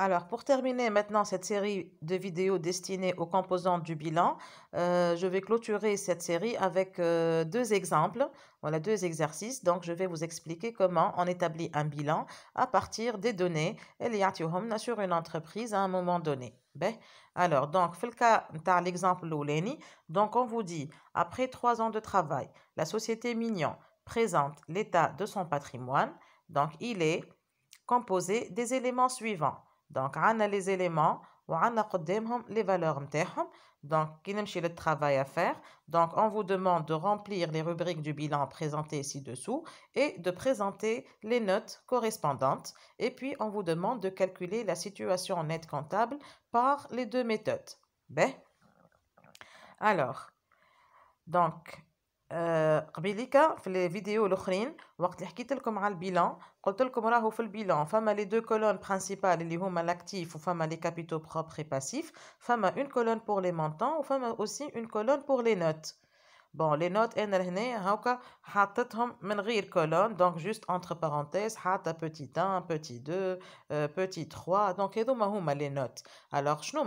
Alors, pour terminer maintenant cette série de vidéos destinées aux composantes du bilan, euh, je vais clôturer cette série avec euh, deux exemples, voilà deux exercices. Donc, je vais vous expliquer comment on établit un bilan à partir des données sur une entreprise à un moment donné. Ben, alors, donc, le cas, l'exemple donc on vous dit, après trois ans de travail, la société Mignon présente l'état de son patrimoine. Donc, il est composé des éléments suivants donc, on a les éléments Donc, le travail à faire. Donc, on vous demande de remplir les rubriques du bilan présentées ci-dessous et de présenter les notes correspondantes. Et puis, on vous demande de calculer la situation net comptable par les deux méthodes. Ben. Alors, donc, uh bilika video bilan, bilan from the vidéos, quand le bilan, les have to les deux colonnes principales, les do it, et have les do it, we have to do les we have to do it, we have colonne, do les notes have les do Donc, we have to do it, we petit to do it, les notes Donc, do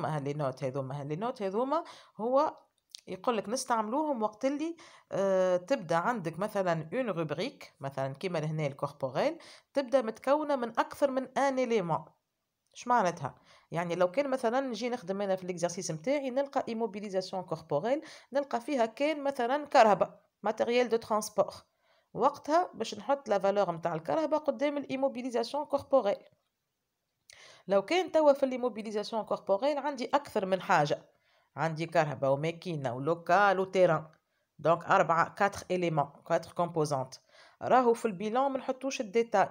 it, we les يقول لك نستعملوهم وقت اللي آه تبدا عندك مثلا اون روبريك مثلا كيما لهنا الكوربوريل تبدا متكونه من اكثر من ان اليمون اش معناتها يعني لو كان مثلا نجي نخدم انا في الاكزرسيس نتاعي نلقى ايموبيليزاسيون كوربوريل نلقى فيها كان مثلا كهرباء ماتيريال دو ترانسبور وقتها باش نحط لا فالور نتاع الكهرباء قدام الايموبيليزاسيون كوربوريل لو كان توا في الايموبيليزاسيون كوربوريل عندي اكثر من حاجه عندي كهرباء وماكينة ولوكال وتيران دونك أربعة كاتر إليمون كاتر كومبوزونت راهو في البيلون نحطوش الديتاي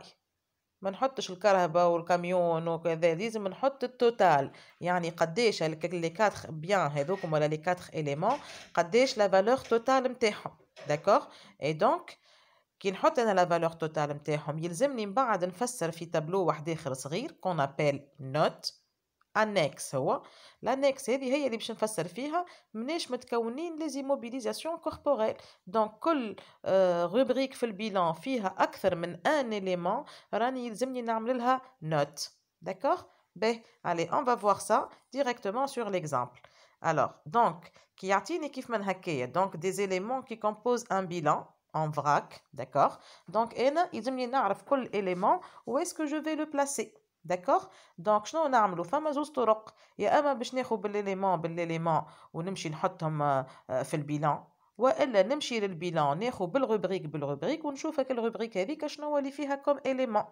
ما نحطش الكهرباء والكاميون وكذا لازم نحط التوتال يعني قداش لي كاتر بيان هذوكم ولا لي كاتر اليمون قداش لا فالور توتال نتاعهم داكور اي دونك كي نحط انا لا فالور توتال نتاعهم يلزمني من بعد نفسر في تابلو واحد اخر صغير كون ابل نوت Annexe ou l'annexe, dit Hey, l'émission va servir. Même quand on inclut les immobilisations corporelles donc col rubrique feu le bilan, il a un élément. Rani, note. D'accord. Beh, allez, on va voir ça directement sur l'exemple. Alors, donc, qui a-t-il et qui fait manquer donc des éléments qui composent un bilan en vrac. D'accord. Donc, n ils aiment bien avoir col élément. Où est-ce que je vais le placer? داكوغ دونك شنو نعملو فما زوز طرق يا اما باش ناخد بالليليمون بالليليمون ونمشي نحطهم آه، في البيلان والا نمشي للبيلان ناخد بالروبريك بالروبريك ونشوف هاك الروبريك هذيك شنو اللي فيها كوم اليمون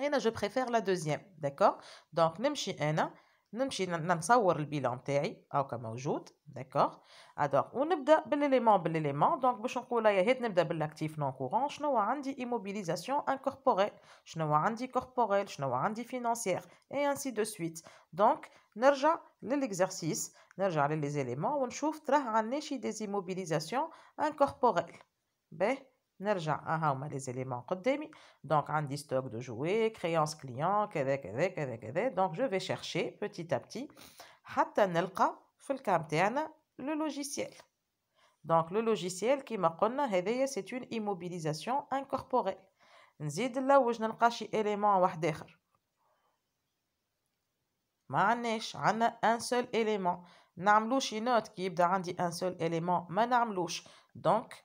انا جو بريفير لا دوزيام داكوغ دونك نمشي انا نمشي نصور البيلان تاعي هاكا موجود داكوغ ادوغ ونبدا بالليمون بالليمون دونك باش نقول يا هيت نبدا بالاكتيف نون كورون شنو عندي ايموبيليزاسيون انكوربوريل شنو عندي كوربوريل شنو عندي فينانسيير اي انسي دو سويت دونك نرجع للاكزرسيس نرجع للي ونشوف تراه عندنا شي ديزيموبيليزاسيون انكوربوريل باهي On revient aux éléments précédents. Donc, on a stock de jouets, créances clients, etc. Donc, je vais chercher petit à petit pour trouver le logiciel. Donc, le logiciel, qui on l'a dit, c'est une immobilisation incorporée. On va aller chercher un autre élément. On n'a un seul élément. On ne qui donne un seul élément. Donc,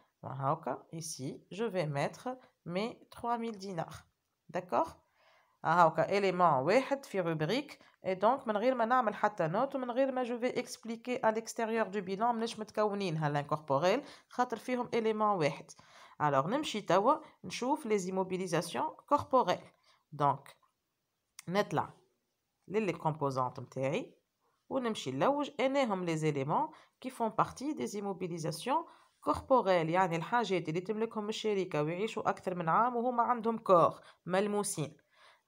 ici, je vais mettre mes 3000 dinars. D'accord élément في rubrique et donc من غير ما نعمل حتى note. ومن je vais expliquer à l'extérieur du bilan je متكونين expliquer خاطر فيهم élément واحد alors نمشي vais نشوف les immobilisations corporelles donc نطلع les composantes نتاعي ونمشي نلوج اناهم les éléments qui font partie des immobilisations كوربوريل يعني الحاجات اللي تملكهم الشركة ويعيشوا أكثر من عام وهما عندهم كور ملموسين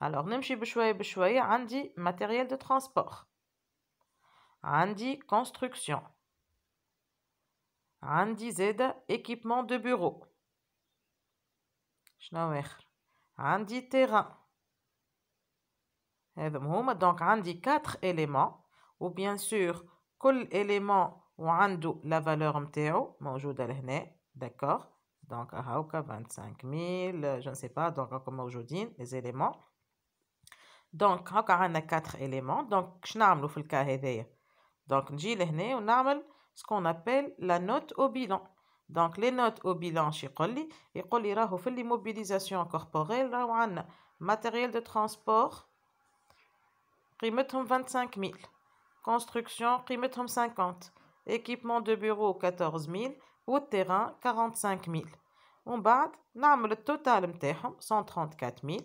alors نمشي بشوية بشوية عندي matériel de transport عندي construction عندي زادة équipement de bureau شنو آخر عندي terrain هذا هما دونك عندي 4 éléments وبيان سور كل élément et la valeur deux d'accord Donc, 25 000, je ne sais pas, donc, aujourd'hui les éléments. Donc, il y quatre éléments. Donc, je ce ce qu'on appelle la note au bilan. Donc, les notes au bilan, c'est-à-dire, dans l'immobilisation corporelle, matériel de transport, 25 000, construction, prime 50 équipement de bureau 14 000, ou terrain 45 000. On bat, nous avons le total de 134 000,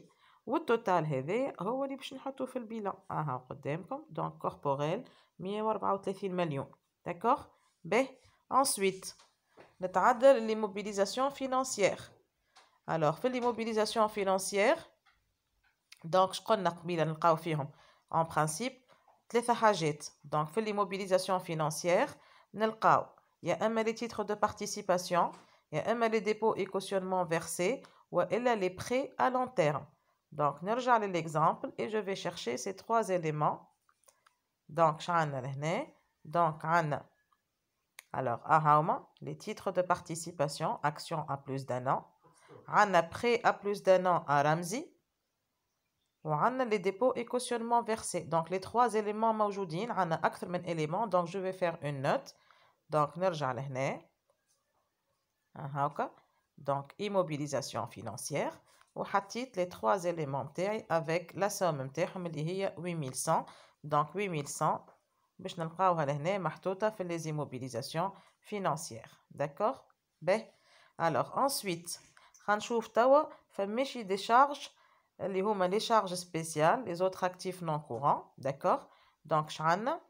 ou total de 134 000, ou le total de 134 000, donc corporel, 134 millions. D'accord Ensuite, nous avons de l'immobilisation financière. Alors, fait l'immobilisation financière, donc je crois que nous avons en principe, les Donc, fait l'immobilisation financière, il y a les titres de participation, il y a les dépôts et cautionnements versés ou elle y a les prêts à long terme. Donc, on va l'exemple et je vais chercher ces trois éléments. Donc, on a les titres de participation, actions à plus d'un an. On a prêts à plus d'un an à Ramzi a les dépôts et cautionnements versés. Donc les trois éléments je vais faire une élément. Donc je vais faire une note. Donc نرجع hein, hein, Donc immobilisation financière. وحطيت les trois éléments avec la somme متاعهم 8100. Donc 8100 باش نلقاوها لهنا les immobilisations financières. D'accord Bien. Alors ensuite خنشوف fait فماشي des charges les les charges spéciales, les autres actifs non courants, d'accord Donc, Shan.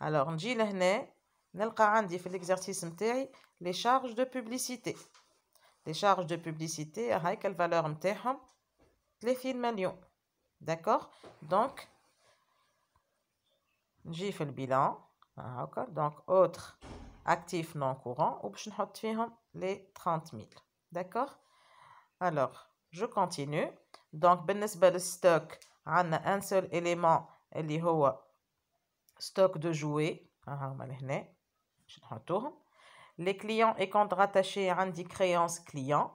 Alors, on dit fait l'exercice les charges de publicité. Les charges de publicité, avec quelle valeur mteham, les films D'accord Donc, j'ai fait le bilan. Donc, autre actif non courant, ou les 30 000. D'accord Alors, je continue. Donc, بالنسبة للستوك, stock, a un seul élément اللي stock de jouets. Ah, ah, هما Les clients et comptes rattachés, عندي créance client.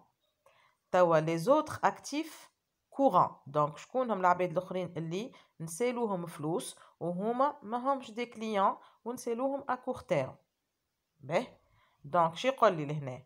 توا les autres actifs courants. Donc, je هما العباد الاخرين اللي نسالوهم فلوس وهما ماهمش دي à court terme. Donc, donc شي يقول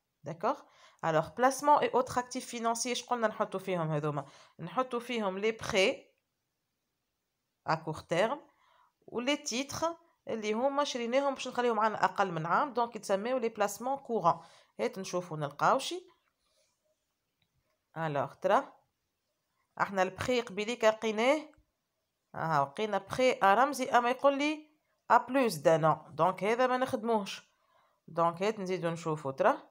D'accord Alors, placement et autres actifs financiers, je qu'on les prêts à court terme ou les titres اللي هما شريناهم باش نخليهم عندنا اقل من عام دونك يتسميو لي بلاسمون كوران هات نشوفو نلقاو شي الوغ ترى احنا البخي قبيليك لقيناه ها لقينا بخي رمزي اما يقول لي ا بلوس دانا دونك هذا ما نخدموهش دونك هات نزيدو نشوفو ترى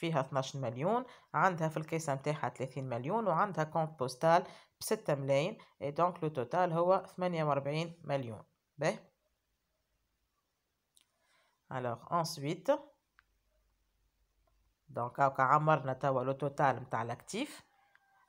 فيها 12 مليون عندها في الكيسة نتاعها 30 مليون وعندها كونت بوستال ب 6 ملايين دونك لو توتال هو 48 مليون باهي الوغ انسويت دونك هاكا عمرنا توا لو توتال نتاع لاكتيف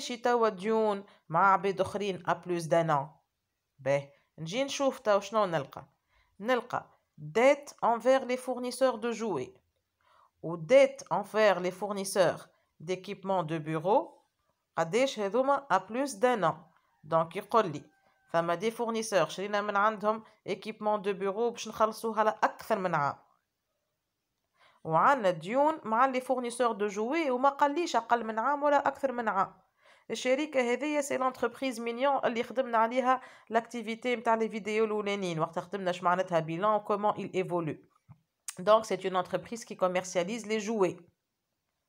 شي توا ديون مع عباد اخرين ا بلوس دانا باه نجي نشوف توا شنو نلقى نلقى ديت انفير لي فورنيسور دو جوي و ديت انفير لي فورنيسور ديكيبمون دو بيرو قداش هذوما ا بلوس دانا دونك يقول لي فما دي فورنيسور شرينا من عندهم ايكيبمون دو بيرو باش نخلصوها لاكثر من عام et ديون مع لي فورنيسور دو جوي وما قاليش اقل من عام ولا اكثر من عام الشركه هذه سي لونتربريز مينيون اللي خدمنا عليها لاكتيفيتي نتاع لي فيديو الاولانيين وقت خدمنا معناتها بيلون كومون il évolue donc c'est une entreprise qui commercialise les jouets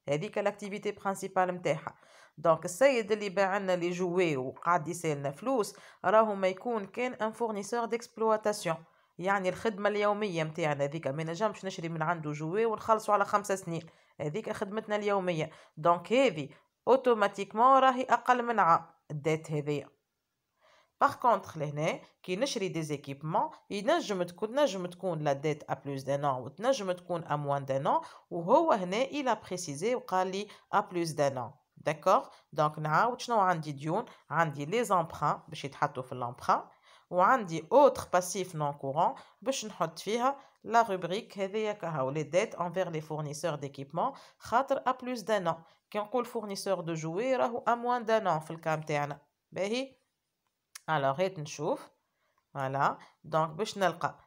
هذيك لاكتيفيتي برينسيبال نتاعها دونك السيد اللي باع لنا لي جوي وقعد يسالنا فلوس راهو ما يكون كان يعني الخدمه اليوميه متاعنا هذيك ما نجمش نشري من عنده جوا ونخلصوا على خمسة سنين هذيك خدمتنا اليوميه دونك هذه اوتوماتيكمون راهي اقل من عام الدات هذيا باغ كونتخ لهنا كي نشري دي زيكيبمون ينجم تكون تنجم تكون لا ديت ا بلوس دان وتنجم تكون ا موان دان وهو هنا الى بريسيزي وقال لي ا بلوس دان داكور دونك نعاود شنو عندي ديون عندي لي زامبران باش يتحطوا في لامبران وعندي autre passif non courant باش نحط فيها la rubrique les dettes envers les fournisseurs d'équipement خاطر à plus d'un an كي نقول fournisseur de jouets راهو à moins d'un an في الكام تاعنا باهي alors هات نشوف voilà donc باش نلقى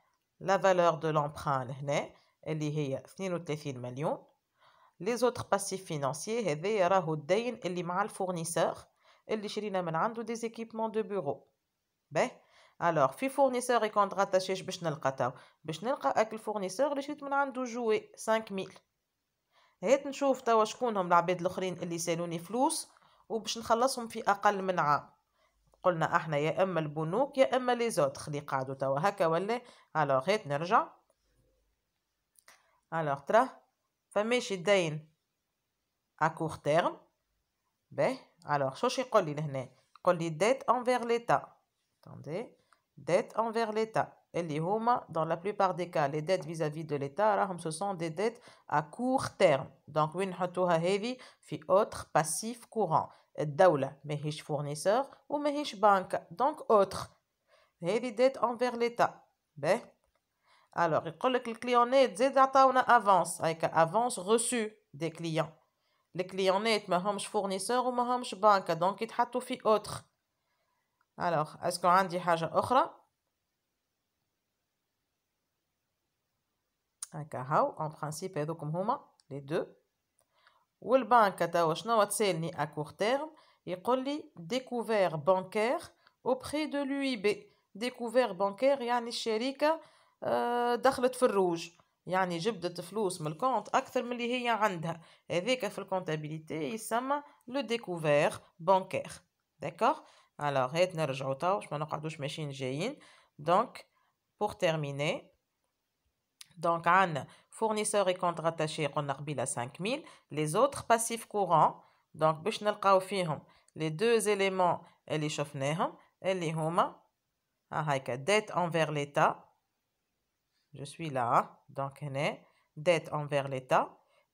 la valeur de l'emprunt هنا اللي هي 32 مليون les autres passifs financiers هذايا راهو الدين اللي مع الفورنيسور اللي شرينا من des équipements de bureau باهي الوغ في فورنيسور يكون غطاشيش باش نلقى تاو باش نلقى اكل الفورنيسور اللي شريت من عنده جوي 5000 هيت نشوف توا شكونهم العباد الاخرين اللي سالوني فلوس وباش نخلصهم في اقل من عام قلنا احنا يا اما البنوك يا اما لي زوت اللي قعدوا توا هكا ولا الوغ هيت نرجع الوغ تراه فماشي دين اكور تيرم باهي الوغ شو يقول لي لهنا يقول لي ديت انفير ليتا attendez dettes envers l'État. Dans la plupart des cas, les dettes vis-à-vis de l'État, ce sont des dettes à court terme. Donc, fi autre passif courant. Daula, mehish fournisseur ou mehish banque, donc autre. Heavy dettes envers l'État. Ben. Alors, le client net, on avance, avec avance reçue des clients. Les clients net, mehomsh fournisseur ou mehomsh banque, donc il fi autre. Alors, est عندي حاجة أخرى؟ هكا هاو اون برانسيب هذوكم هما لي دو والبنك توا شنو تسالني ا كور تيرم يقول لي ديكوفير بانكير اوبري دو لوي بي ديكوفير بانكير يعني الشركة دخلت في الروج يعني جبدت فلوس من الكونت اكثر من اللي هي عندها هذاك في الكونتابيليتي يسمى لو ديكوفير بانكير داكوغ Alors, هات نرجعو توا باش ما نقعدوش ماشيين جايين. Donc, pour terminer, donc un fournisseur et comptes rattachés قلنا قبيله 5000 les autres passifs courants donc باش نلقاو فيهم les deux éléments اللي شفناهم اللي هما ها هيكا dette envers l'état je suis là donc هنا dette envers l'état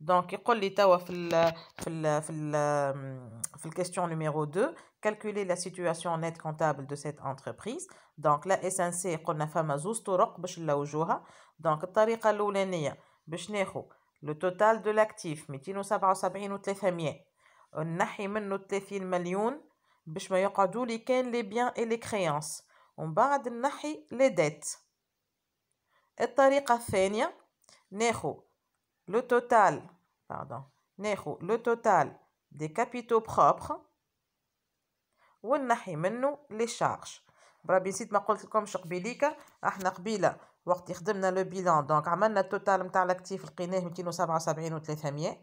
Donc, il dit dans la question numéro 2, calculer la situation nette comptable de cette entreprise. Donc, la SNC, on a fait un stock pour la journée. Donc, la façon la première, pour le total de l'actif, 277,300. On a fait un autre 30 millions pour que nous gardions les biens et les créances. On a fait les dettes. La façon la de nous le total, pardon, le total des capitaux propres ونحي منه لي شارج بربي نسيت ما قلت لكمش قبيليكا احنا قبيله وقت خدمنا لو بيلان دونك عملنا التوتال نتاع لاكتيف لقيناه 277 و 300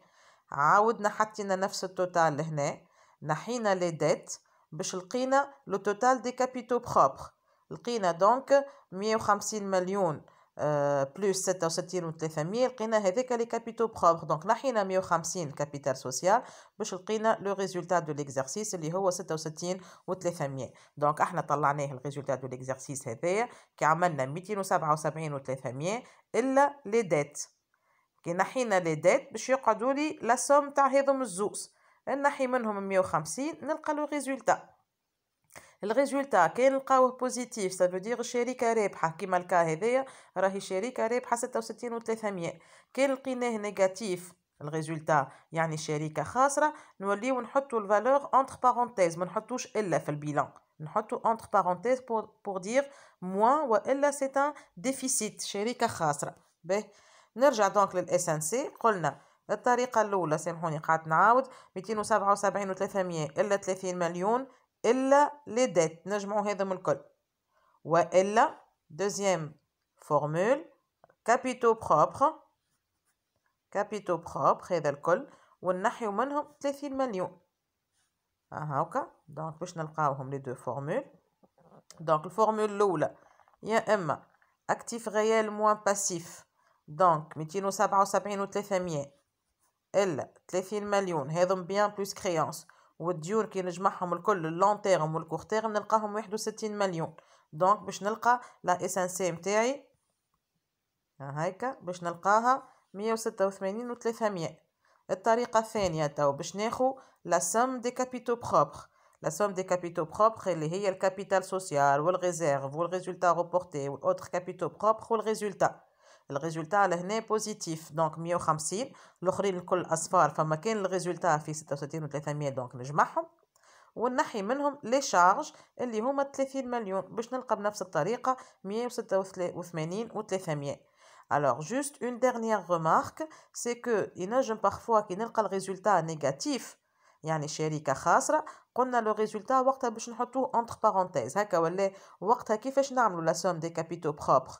عاودنا حطينا نفس التوتال لهنا نحينا لي ديت باش لقينا لو توتال دي كابيتو بروبر لقينا دونك 150 مليون بلوس ستة وستين وثلاثة مية لقينا هذاك لي كابيتو بخوبخ دونك نحينا مية وخمسين كابيتال سوسيال باش لقينا لو ريزولتا دو ليكزارسيس اللي هو ستة وستين وثلاثة مية دونك احنا طلعناه الريزولتا دو ليكزارسيس هذايا كي عملنا ميتين وسبعة وسبعين وثلاثة مية إلا لي ديت كي نحينا لي ديت باش يقعدولي لي لاسوم تاع هاذوم الزوز نحي منهم مية وخمسين نلقى لو ريزولتا الريزولتا كي نلقاوه بوزيتيف سا فو دير الشركه رابحه كيما الكا هذايا راهي شركه رابحه 66 و 300 كي لقيناه نيجاتيف الريزولتا يعني شركه خاسره نوليو نحطو الفالور اونتر بارونتيز ما نحطوش الا في البيلان نحطو اونتر بارونتيز بور بور دير موان والا سي ان ديفيسيت شركه خاسره به نرجع دونك للاس ان سي قلنا الطريقه الاولى سامحوني قعدت نعاود 277 و 300 الا 30 مليون Elle les dettes, n'a jamais eu de l'alcool. Ou elle a, deuxième formule, capitaux propres. Capitaux propres, elle a l'alcool. Et elle a l'alcool. Donc, nous avons les deux formules. Donc, la formule là. Il y a un actif réel moins passif. Donc, nous avons l'alcool. Elle a l'alcool. Elle a l'alcool. Elle a bien plus créance. والديور كي نجمعهم الكل اللون تيرم والكور تيرم نلقاهم واحد وستين مليون دونك باش نلقى لا اس ان سي نتاعي هايكا باش نلقاها مية وستة وثمانين ميه الطريقة الثانية تو باش ناخو لا سوم دي كابيتو بروبر لا سوم دي كابيتو بروبر اللي هي الكابيتال سوسيال والريزيرف والريزولتا روبورتي والاوتر كابيتو بروبر والريزولتا الريزولتا لهنا بوزيتيف دونك 150 الاخرين الكل اصفار فما كان الريزولتا في وستين و300 دونك نجمعهم ونحي منهم لي شارج اللي هما 30 مليون باش نلقى بنفس الطريقه 186 و300 Alors, juste une dernière remarque, c'est que il y a parfois qui le résultat négatif, يعني شركة خاسرة قلنا لو ريزولتا وقتها باش نحطوه انتر بارونتيز هكا ولا وقتها كيفاش نعملو لا سوم دي كابيتو بروبر